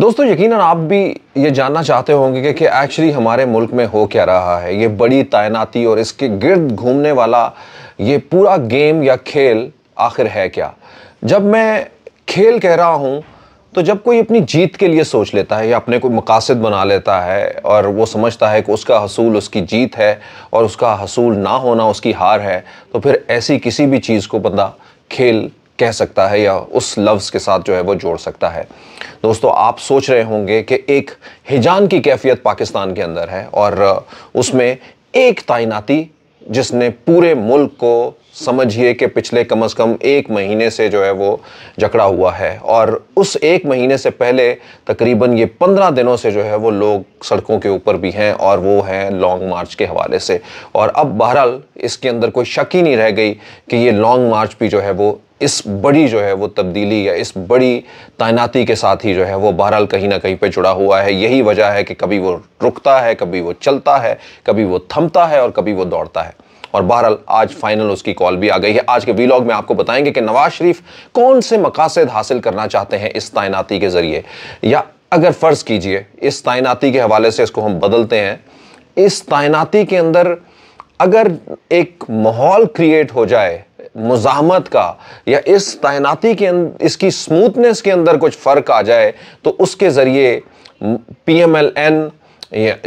दोस्तों यकीनन आप भी ये जानना चाहते होंगे कि, कि एक्चुअली हमारे मुल्क में हो क्या रहा है ये बड़ी तैनाती और इसके गिर्द घूमने वाला ये पूरा गेम या खेल आखिर है क्या जब मैं खेल कह रहा हूँ तो जब कोई अपनी जीत के लिए सोच लेता है या अपने कोई मकासद बना लेता है और वो समझता है कि उसका हसूल उसकी जीत है और उसका हसूल ना होना उसकी हार है तो फिर ऐसी किसी भी चीज़ को बंदा खेल कह सकता है या उस लफ्ज़ के साथ जो है वो जोड़ सकता है दोस्तों आप सोच रहे होंगे कि एक हिजान की कैफियत पाकिस्तान के अंदर है और उसमें एक तैनाती जिसने पूरे मुल्क को समझिए कि पिछले कम से कम एक महीने से जो है वो जकड़ा हुआ है और उस एक महीने से पहले तकरीबन ये पंद्रह दिनों से जो है वो लोग सड़कों के ऊपर भी हैं और वो हैं लॉन्ग मार्च के हवाले से और अब बहरहाल इसके अंदर कोई शक ही नहीं रह गई कि ये लॉन्ग मार्च भी जो है वो इस बड़ी जो है वो तब्दीली या इस बड़ी तैनाती के साथ ही जो है वो बहरहाल कहीं ना कहीं पे जुड़ा हुआ है यही वजह है कि कभी वो रुकता है कभी वो चलता है कभी वो थमता है और कभी वो दौड़ता है और बहरहाल आज फाइनल उसकी कॉल भी आ गई है आज के वीलॉग में आपको बताएंगे कि नवाज शरीफ कौन से मकासद हासिल करना चाहते हैं इस तैनाती के ज़रिए या अगर फ़र्ज़ कीजिए इस तैनाती के हवाले से इसको हम बदलते हैं इस तैनाती के अंदर अगर एक माहौल क्रिएट हो जाए मुजामत का या इस तैनाती के अं-, इसकी स्मूथनेस के अंदर कुछ फ़र्क आ जाए तो उसके ज़रिए पी एम एल एन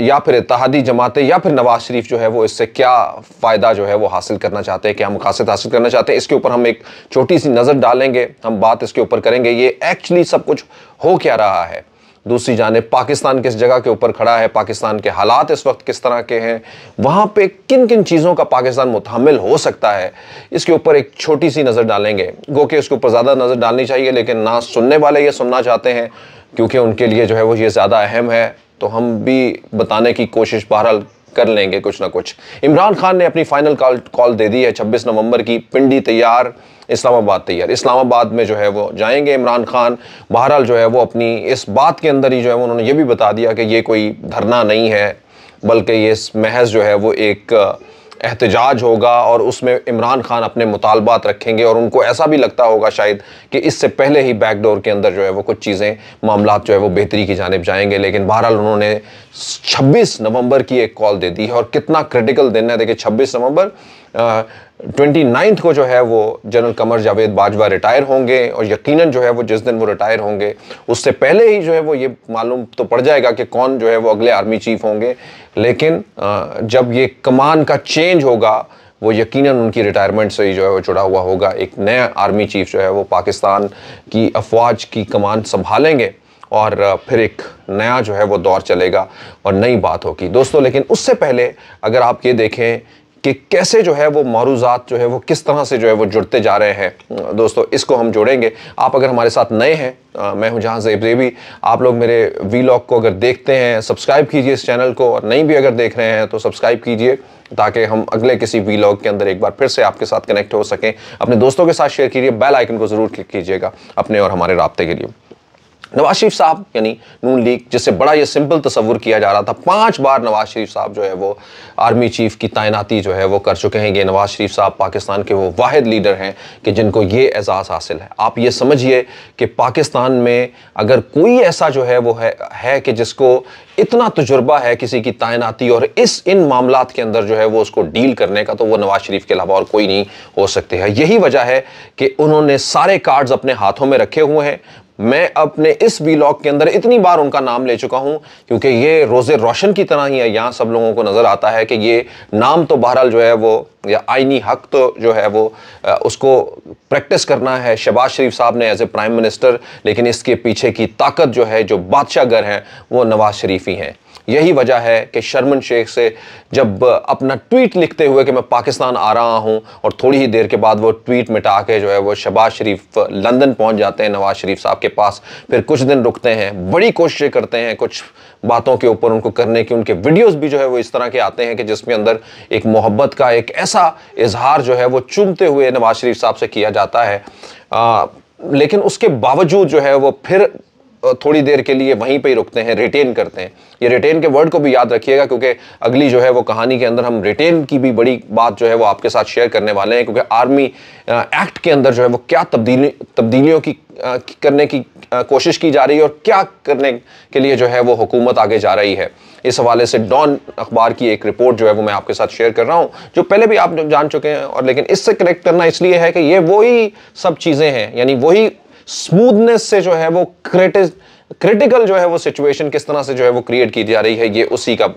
या फिर इतिहादी जमातें या फिर नवाज शरीफ जो है वो इससे क्या फ़ायदा जो है वो हासिल करना चाहते हैं क्या मकासद हासिल करना चाहते हैं इसके ऊपर हम एक छोटी सी नज़र डालेंगे हम बात इसके ऊपर करेंगे ये एक्चुअली सब कुछ हो क्या रहा है दूसरी जानब पाकिस्तान किस जगह के ऊपर खड़ा है पाकिस्तान के हालात इस वक्त किस तरह के हैं वहाँ पे किन किन चीज़ों का पाकिस्तान मुतहमल हो सकता है इसके ऊपर एक छोटी सी नज़र डालेंगे गो के उसके ऊपर ज़्यादा नज़र डालनी चाहिए लेकिन ना सुनने वाले ये सुनना चाहते हैं क्योंकि उनके लिए जो है वो ये ज़्यादा अहम है तो हम भी बताने की कोशिश बहरहाल कर लेंगे कुछ ना कुछ इमरान खान ने अपनी फाइनल कॉल कॉल दे दी है छब्बीस नवंबर की पिंडी तैयार इस्लामाबाद तैयार इस्लामाबाद में जो है वो जाएंगे इमरान खान बहरहाल जो है वो अपनी इस बात के अंदर ही जो है उन्होंने ये भी बता दिया कि ये कोई धरना नहीं है बल्कि ये महज जो है वो एक एहतजाज होगा और उसमें इमरान खान अपने मुतालबात रखेंगे और उनको ऐसा भी लगता होगा शायद कि इससे पहले ही बैकडोर के अंदर जो है वो कुछ चीज़ें मामला जो है वो बेहतरी की जानब जाएंगे लेकिन बहरहाल उन्होंने छब्बीस नवंबर की एक कॉल दे दी है और कितना क्रिटिकल दिन है देखिए छब्बीस नवंबर ट्वेंटी नाइन्थ को जो है वो जनरल कमर जावेद बाजवा रिटायर होंगे और यकीनन जो है वो जिस दिन वो रिटायर होंगे उससे पहले ही जो है वो ये मालूम तो पड़ जाएगा कि कौन जो है वो अगले आर्मी चीफ होंगे लेकिन जब ये कमान का चेंज होगा वो यकीनन उनकी रिटायरमेंट से ही जो है वो जुड़ा हुआ होगा एक नया आर्मी चीफ जो है वो पाकिस्तान की अफवाज की कमान संभालेंगे और फिर एक नया जो है वो दौर चलेगा और नई बात होगी दोस्तों लेकिन उससे पहले अगर आप ये देखें कि कैसे जो है वो मारूजात जो है वो किस तरह से जो है वो जुड़ते जा रहे हैं दोस्तों इसको हम जोड़ेंगे आप अगर हमारे साथ नए हैं मैं हूं जहां जेब जेबी आप लोग मेरे वी को अगर देखते हैं सब्सक्राइब कीजिए इस चैनल को और नहीं भी अगर देख रहे हैं तो सब्सक्राइब कीजिए ताकि हम अगले किसी वी के अंदर एक बार फिर से आपके साथ कनेक्ट हो सकें अपने दोस्तों के साथ शेयर कीजिए बेल आइकन को ज़रूर क्लिक कीजिएगा अपने और हमारे रबते के लिए नवाज शरीफ साहब यानी नून लीग जिससे बड़ा ये सिंपल तस्वुर किया जा रहा था पांच बार नवाज शरीफ साहब जो है वो आर्मी चीफ की तैनाती जो है वो कर चुके हैं ये नवाज शरीफ साहब पाकिस्तान के वो वाद लीडर हैं कि जिनको ये एजाज़ हासिल है आप ये समझिए कि पाकिस्तान में अगर कोई ऐसा जो है वो है, है कि जिसको इतना तजुर्बा है किसी की तैनाती और इस इन मामला के अंदर जो है वो उसको डील करने का तो वो नवाज शरीफ के अलावा और कोई नहीं हो सकते है यही वजह है कि उन्होंने सारे कार्ड्स अपने हाथों में रखे हुए हैं मैं अपने इस बीलॉग के अंदर इतनी बार उनका नाम ले चुका हूं क्योंकि ये रोज़े रोशन की तरह ही है यहाँ सब लोगों को नज़र आता है कि ये नाम तो बहरहाल जो है वो या आइनी हक तो जो है वो उसको प्रैक्टिस करना है शहबाज शरीफ साहब ने एज ए प्राइम मिनिस्टर लेकिन इसके पीछे की ताकत जो है जो बादशाह घर हैं वो नवाज शरीफ ही हैं यही वजह है कि शर्मन शेख से जब अपना ट्वीट लिखते हुए कि मैं पाकिस्तान आ रहा हूं और थोड़ी ही देर के बाद वो ट्वीट मिटा के जो है वो शबाज शरीफ लंदन पहुंच जाते हैं नवाज शरीफ साहब के पास फिर कुछ दिन रुकते हैं बड़ी कोशिशें करते हैं कुछ बातों के ऊपर उनको करने की उनके वीडियोस भी जो है वो इस तरह के आते हैं कि जिसमें अंदर एक मोहब्बत का एक ऐसा इजहार जो है वो चूमते हुए नवाज शरीफ साहब से किया जाता है आ, लेकिन उसके बावजूद जो है वो फिर थोड़ी देर के लिए वहीं पे ही रुकते हैं रिटेन करते हैं ये रिटेन के वर्ड को भी याद रखिएगा क्योंकि अगली जो है वो कहानी के अंदर हम रिटेन की भी बड़ी बात जो है वो आपके साथ शेयर करने वाले हैं क्योंकि आर्मी एक्ट के अंदर जो है वो क्या तब्दीली तब्दीलियों की करने की कोशिश की जा रही है और क्या करने के लिए जो है वो हुकूमत आगे जा रही है इस हवाले से डॉन अखबार की एक रिपोर्ट जो है वो मैं आपके साथ शेयर कर रहा हूँ जो पहले भी आप जान चुके हैं और लेकिन इससे कनेक्ट करना इसलिए है कि ये वही सब चीज़ें हैं यानी वही स्मूथनेस से जो है वो क्रिटिस क्रिटिकल जो है वो सिचुएशन किस तरह से जो है वो क्रिएट की जा रही है ये उसी का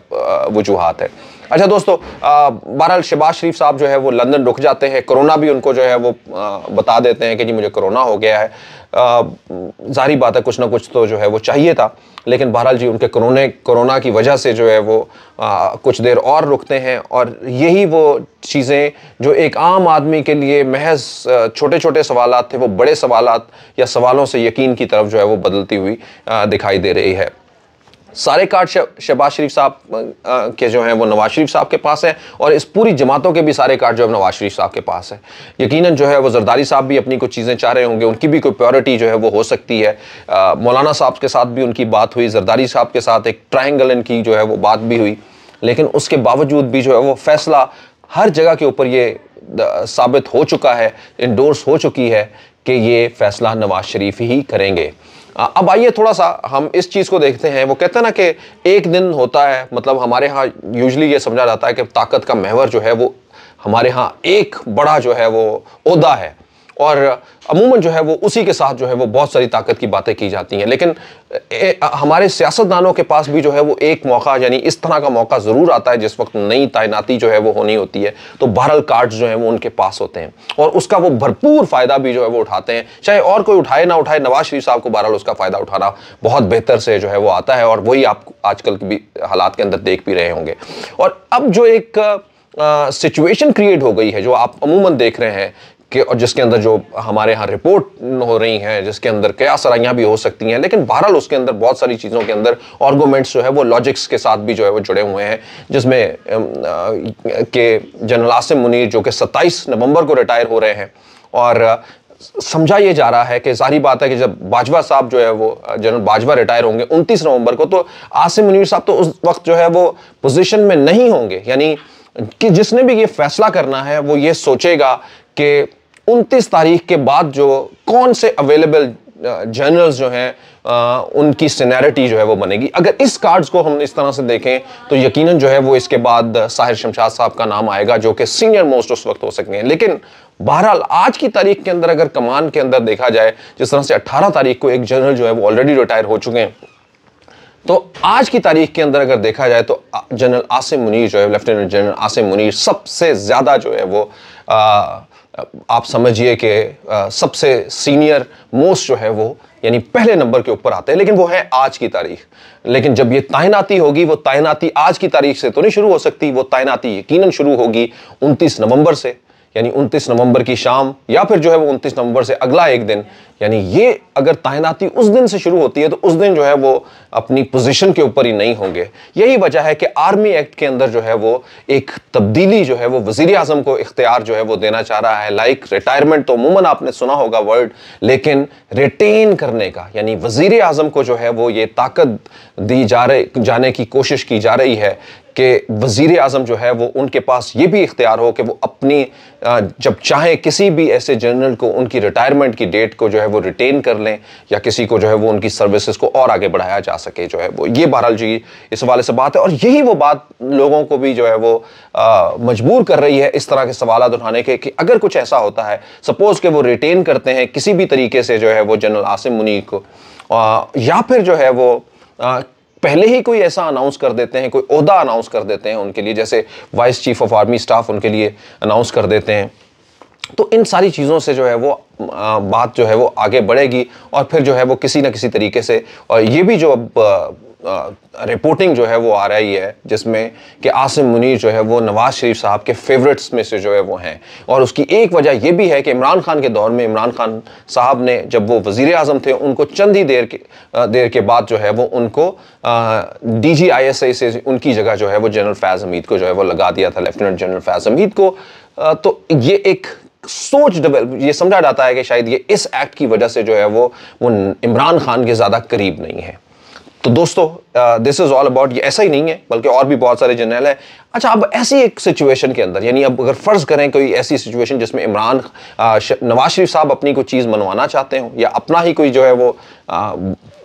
वजूहत है अच्छा दोस्तों बहरहाल शबाज शरीफ साहब जो है वो लंदन रुक जाते हैं कोरोना भी उनको जो है वो आ, बता देते हैं कि जी मुझे कोरोना हो गया है जारी बात है कुछ ना कुछ तो जो है वो चाहिए था लेकिन बहरहाल जी उनके कोरोने कोरोना की वजह से जो है वो आ, कुछ देर और रुकते हैं और यही वो चीज़ें जो एक आम आदमी के लिए महज छोटे छोटे सवाल थे वो बड़े सवाल या सवालों से यकीन की तरफ जो है वो बदलती हुई आ, दिखाई दे रही है सारे कार्ड शहबाज शरीफ साहब के जो हैं वो नवाज शरीफ साहब के पास हैं और इस पूरी जमातों के भी सारे कार्ड जो है नवाज शरीफ साहब के पास है यकीनन जो है वो जरदारी साहब भी अपनी कुछ चीज़ें चाह रहे होंगे उनकी भी कोई प्योरिटी जो है वो हो सकती है मौलाना साहब के साथ भी उनकी बात हुई जरदारी साहब के साथ एक ट्राइंगल इनकी जो है वो बात भी हुई लेकिन उसके बावजूद भी जो है वो फैसला हर जगह के ऊपर ये साबित हो चुका है इंडोर्स हो चुकी है कि ये फैसला नवाज शरीफ ही करेंगे अब आइए थोड़ा सा हम इस चीज़ को देखते हैं वो कहते हैं ना कि एक दिन होता है मतलब हमारे यहाँ यूजली ये समझा जाता है कि ताकत का महवर जो है वो हमारे यहाँ एक बड़ा जो है वो उहदा है और अमूमन जो है वो उसी के साथ जो है वो बहुत सारी ताकत की बातें की जाती हैं लेकिन ए, हमारे सियासतदानों के पास भी जो है वो एक मौका यानी इस तरह का मौका ज़रूर आता है जिस वक्त नई तैनाती जो है वो होनी होती है तो बहरल कार्ड्स जो है वो उनके पास होते हैं और उसका वो भरपूर फ़ायदा भी जो है वो उठाते हैं चाहे और कोई उठाए ना उठाए नवाज शरीफ साहब को बहरहाल उसका फ़ायदा उठाना बहुत बेहतर से जो है वो आता है और वही आप आजकल भी हालात के अंदर देख भी रहे होंगे और अब जो एक सिचुएशन क्रिएट हो गई है जो आप अमूमन देख रहे हैं के और जिसके अंदर जो हमारे यहाँ रिपोर्ट हो रही हैं जिसके अंदर क्या सराइयाँ भी हो सकती हैं लेकिन बहरहाल उसके अंदर बहुत सारी चीज़ों के अंदर आर्गूमेंट्स जो है वो लॉजिक्स के साथ भी जो है वो जुड़े हुए हैं जिसमें के जनरल आसिम मुनीर जो कि सत्ताईस नवंबर को रिटायर हो रहे हैं और समझा ये जा रहा है कि जारी बात है कि जब बाजवा साहब जो है वो जनरल बाजवा रिटायर होंगे 29 नवंबर को तो आसिम मुनीर साहब तो उस वक्त जो है वो पोजीशन में नहीं होंगे यानी कि जिसने भी ये फैसला करना है वो ये सोचेगा कि उनतीस तारीख के बाद जो कौन से अवेलेबल जर्नल्स जो हैं उनकी सीनैरिटी जो है वो बनेगी अगर इस कार्ड्स को हम इस तरह से देखें तो यकीनन जो है वो इसके बाद साहिर शमशाद साहब का नाम आएगा जो कि सीनियर मोस्ट उस वक्त हो सकते हैं लेकिन बहरहाल आज की तारीख के अंदर अगर कमान के अंदर देखा जाए जिस तरह से 18 तारीख को एक जनरल जो है वो ऑलरेडी रिटायर हो चुके हैं तो आज की तारीख के अंदर अगर देखा जाए तो जनरल आसिम मुनीर जो है लेफ्टिनेंट जनरल आसिम मुनीर सबसे ज़्यादा जो है वो आ, आप समझिए कि सबसे सीनियर मोस्ट जो है वो यानी पहले नंबर के ऊपर आते हैं लेकिन वो है आज की तारीख लेकिन जब ये तैनाती होगी वो तैनाती आज की तारीख से तो नहीं शुरू हो सकती वो तैनाती यकीनन शुरू होगी 29 नवंबर से यानी 29 नवंबर की शाम या फिर जो है वो 29 नवंबर से अगला एक दिन यानी ये अगर तैनाती उस दिन से शुरू होती है तो उस दिन जो है वो अपनी पोजीशन के ऊपर ही नहीं होंगे यही वजह है कि आर्मी एक्ट के अंदर जो है वो एक तब्दीली जो है वो वजीर अजम को इख्तियार जो है वो देना चाह रहा है लाइक रिटायरमेंट तो अमूमन आपने सुना होगा वर्ल्ड लेकिन रिटेन करने का यानी वजीर अजम को जो है वो ये ताकत दी जा रही जाने की कोशिश की जा रही है कि वज़ी अजम जो है वो उनके पास ये भी इख्तियार हो कि वो अपनी जब चाहें किसी भी ऐसे जनरल को उनकी रिटायरमेंट की डेट को जो है वो रिटेन कर लें या किसी को जो है वो उनकी सर्विसेज को और आगे बढ़ाया जा सके जो है वो ये बहरहाल जी इस हवाले से बात है और यही वो बात लोगों को भी जो है वो मजबूर कर रही है इस तरह के सवाल उठाने के कि अगर कुछ ऐसा होता है सपोज़ के वो रिटेन करते हैं किसी भी तरीके से जो है वो जनरल आसिम मुनीर को आ, या फिर जो है वो आ, पहले ही कोई ऐसा अनाउंस कर देते हैं कोई अहदा अनाउंस कर देते हैं उनके लिए जैसे vice chief of army staff उनके लिए अनाउंस कर देते हैं तो इन सारी चीज़ों से जो है वो बात जो है वो आगे बढ़ेगी और फिर जो है वो किसी ना किसी तरीके से और ये भी जो अब रिपोर्टिंग जो है वो आ रही है जिसमें कि आसिम मुनीर जो है वो नवाज शरीफ साहब के फेवरेट्स में से जो है वो हैं और उसकी एक वजह ये भी है कि इमरान खान के दौर में इमरान खान साहब ने जब वो वज़ी अजम थे उनको चंद ही देर के देर के बाद जो है वो उनको D G I S I से उनकी जगह जो है वो जनरल फैज़ हमीद को जो है वो लगा दिया था लेफ्टिनेंट जनरल फैज़ हमीद को आ, तो ये एक सोच डेवलप ये समझा जाता है कि शायद ये इस एक्ट की वजह से जो है वो वो इमरान खान के ज़्यादा करीब नहीं है तो दोस्तों दिस इज़ ऑल अबाउट ये ऐसा ही नहीं है बल्कि और भी बहुत सारे जनरल हैं अच्छा अब ऐसी एक सिचुएशन के अंदर यानी अब अगर फ़र्ज़ करें कोई ऐसी सिचुएशन जिसमें इमरान नवाज शरीफ साहब अपनी कोई चीज़ मनवाना चाहते हो या अपना ही कोई जो है वो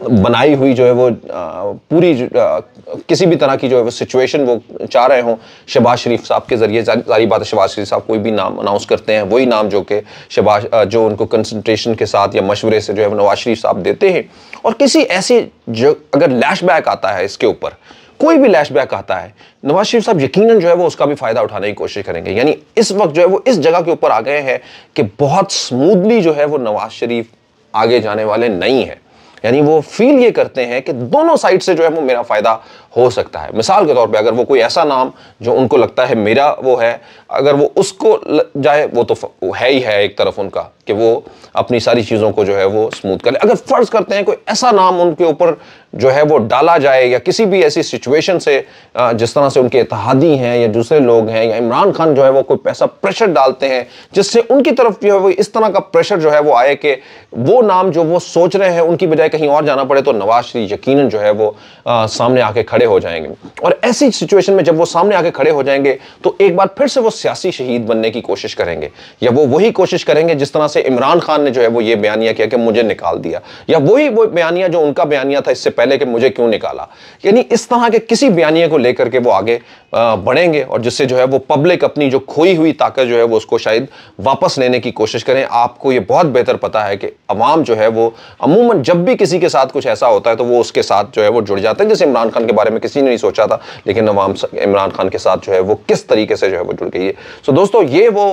बनाई हुई जो है वो पूरी किसी भी तरह की जो है वो सिचुएशन वो चाह रहे हों शहबाज शरीफ साहब के ज़रिए सारी बात है शहबाज शरीफ साहब कोई भी नाम अनाउंस करते हैं वही नाम जो कि शहबाज जो उनको कंसनट्रेशन के साथ या मशवरे से जो है नवाज शरीफ साहब देते हैं और किसी ऐसे जो अगर लैश बैक आता है इसके ऊपर कोई भी लैश बैक आता है नवाज शरीफ साहब यकीनन जो है वो उसका भी फ़ायदा उठाने की कोशिश करेंगे यानी इस वक्त जो है वो इस जगह के ऊपर आ गए हैं कि बहुत स्मूथली जो है वो नवाज शरीफ आगे जाने वाले नहीं हैं यानी वो फील ये करते हैं कि दोनों साइड से जो है वो मेरा फायदा हो सकता है मिसाल के तौर पे अगर वो कोई ऐसा नाम जो उनको लगता है मेरा वो है अगर वो उसको जाए वो तो वो है ही है एक तरफ उनका कि वो अपनी सारी चीज़ों को जो है वो स्मूथ कर ले अगर फ़र्ज़ करते हैं कोई ऐसा नाम उनके ऊपर जो है वो डाला जाए या किसी भी ऐसी सिचुएशन से जिस तरह से उनके इतिहादी हैं या दूसरे लोग हैं या इमरान खान जो है वो कोई पैसा प्रेशर डालते हैं जिससे उनकी तरफ जो है वो इस तरह का प्रेशर जो है वो आए कि वो नाम जो वो सोच रहे हैं उनकी बजाय कहीं और जाना पड़े तो नवाज शरीफ यकीन जो है वो सामने आके खड़े खड़े हो जाएंगे और ऐसी सिचुएशन में जब वो सामने आके खड़े हो जाएंगे तो एक बार फिर से वो सियासी शहीद बनने की कोशिश करेंगे या वो वही कोशिश करेंगे जिस तरह से इमरान खान ने जो है वो ये बयानिया किया कि मुझे निकाल दिया या वही वो बयानिया जो उनका बयानिया था इससे पहले कि मुझे क्यों निकाला यानी इस तरह के किसी बयानिया को लेकर के वो आगे बढ़ेंगे और जिससे जो है वो पब्लिक अपनी जो खोई हुई ताकत जो है वो उसको शायद वापस लेने की कोशिश करें आपको ये बहुत बेहतर पता है कि अवाम जो है वो अमूमन जब भी किसी के साथ कुछ ऐसा होता है तो वो उसके साथ जो है वो जुड़ जाते हैं जैसे इमरान खान के बारे में किसी ने नहीं सोचा था लेकिन अवाम इमरान खान के साथ जो है वो किस तरीके से जो है वो जुड़ गई है सो दोस्तों ये वो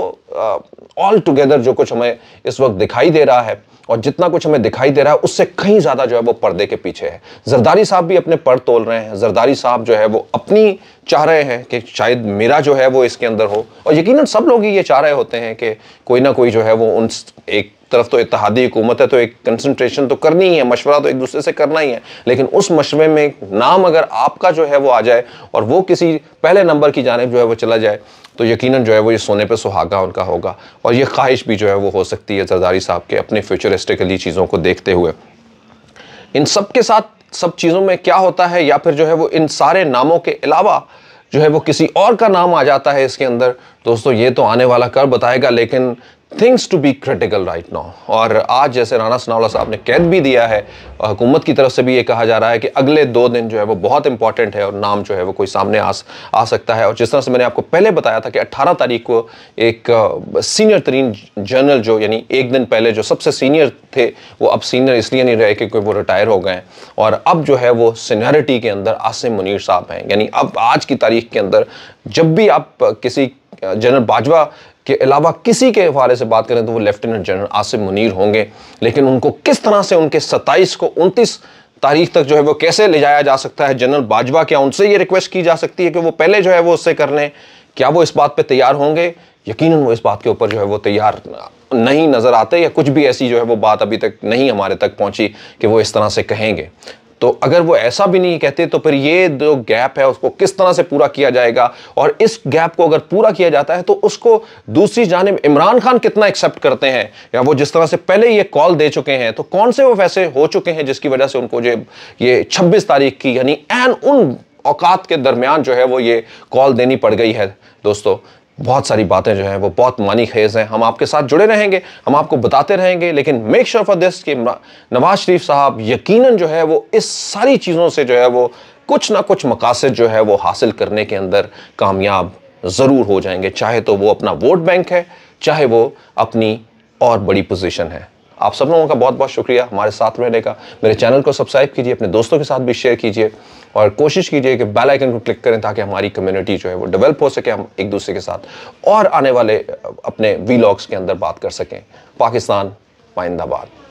ऑल टुगेदर जो कुछ हमें इस वक्त दिखाई दे रहा है और जितना कुछ हमें दिखाई दे रहा है उससे कहीं ज़्यादा जो है वो पर्दे के पीछे है जरदारी साहब भी अपने पर तोल रहे हैं जरदारी साहब जो है वो अपनी चाह रहे हैं कि शायद मेरा जो है वो इसके अंदर हो और यकीनन सब लोग ही ये चाह रहे होते हैं कि कोई ना कोई जो है वो उन एक तरफ तो इतिहादी हुकूमत है तो एक कंसनट्रेशन तो करनी ही है मशवरा तो एक दूसरे से करना ही है लेकिन उस मशवरे में नाम अगर आपका जो है वो आ जाए और वो किसी पहले नंबर की जानब जो है वो चला जाए तो यकीनन जो है वो ये सोने पे सुहागा उनका होगा और ये ख्वाहिश भी जो है वो हो सकती है जरदारी साहब के अपने फ्यूचरिस्टिकली चीज़ों को देखते हुए इन सब के साथ सब चीज़ों में क्या होता है या फिर जो है वो इन सारे नामों के अलावा जो है वो किसी और का नाम आ जाता है इसके अंदर दोस्तों ये तो आने वाला कर बताएगा लेकिन things to be critical right now और आज जैसे राना सनावला साहब ने कैद भी दिया है और हुकूमत की तरफ से भी ये कहा जा रहा है कि अगले दो दिन जो है वो बहुत इंपॉर्टेंट है और नाम जो है वो कोई सामने आ आ सकता है और जिस तरह से मैंने आपको पहले बताया था कि 18 तारीख को एक सीनियर तरीन जनरल जो यानी एक दिन पहले जो सबसे सीनियर थे वो अब सीनियर इसलिए नहीं रहे क्योंकि वो रिटायर हो गए और अब जो है वो सीनियरिटी के अंदर आसिम मुनीर साहब हैं यानी अब आज की तारीख के अंदर जब भी आप किसी जनरल बाजवा के अलावा किसी के हवाले से बात करें तो वो लेफ्टिनेंट जनरल आसिफ मुनीर होंगे लेकिन उनको किस तरह से उनके सत्ताईस को उनतीस तारीख तक जो है वो कैसे ले जाया जा सकता है जनरल बाजवा क्या उनसे ये रिक्वेस्ट की जा सकती है कि वो पहले जो है वो उससे कर लें क्या वो इस बात पर तैयार होंगे यकीन वो इस बात के ऊपर जो है वो तैयार नहीं नज़र आते या कुछ भी ऐसी जो है वो बात अभी तक नहीं हमारे तक पहुंची कि वो इस तरह से कहेंगे तो अगर वो ऐसा भी नहीं कहते तो फिर ये जो गैप है उसको किस तरह से पूरा किया जाएगा और इस गैप को अगर पूरा किया जाता है तो उसको दूसरी जानब इमरान खान कितना एक्सेप्ट करते हैं या वो जिस तरह से पहले ये कॉल दे चुके हैं तो कौन से वो फैसले हो चुके हैं जिसकी वजह से उनको जो ये छब्बीस तारीख की यानी एन उन औकात के दरमियान जो है वो ये कॉल देनी पड़ गई है दोस्तों बहुत सारी बातें जो हैं वो बहुत मानी खेज हैं हम आपके साथ जुड़े रहेंगे हम आपको बताते रहेंगे लेकिन मेक श्योर फॉर दिस कि नवाज शरीफ साहब यकीनन जो है वो इस सारी चीज़ों से जो है वो कुछ ना कुछ मकासद जो है वो हासिल करने के अंदर कामयाब ज़रूर हो जाएंगे चाहे तो वो अपना वोट बैंक है चाहे वो अपनी और बड़ी पोजीशन है आप सब लोगों का बहुत बहुत शुक्रिया हमारे साथ रहने का मेरे चैनल को सब्सक्राइब कीजिए अपने दोस्तों के साथ भी शेयर कीजिए और कोशिश कीजिए कि बेल आइकन को क्लिक करें ताकि हमारी कम्युनिटी जो है वो डेवलप हो सके हम एक दूसरे के साथ और आने वाले अपने वीलॉग्स के अंदर बात कर सकें पाकिस्तान पाइंदाबाद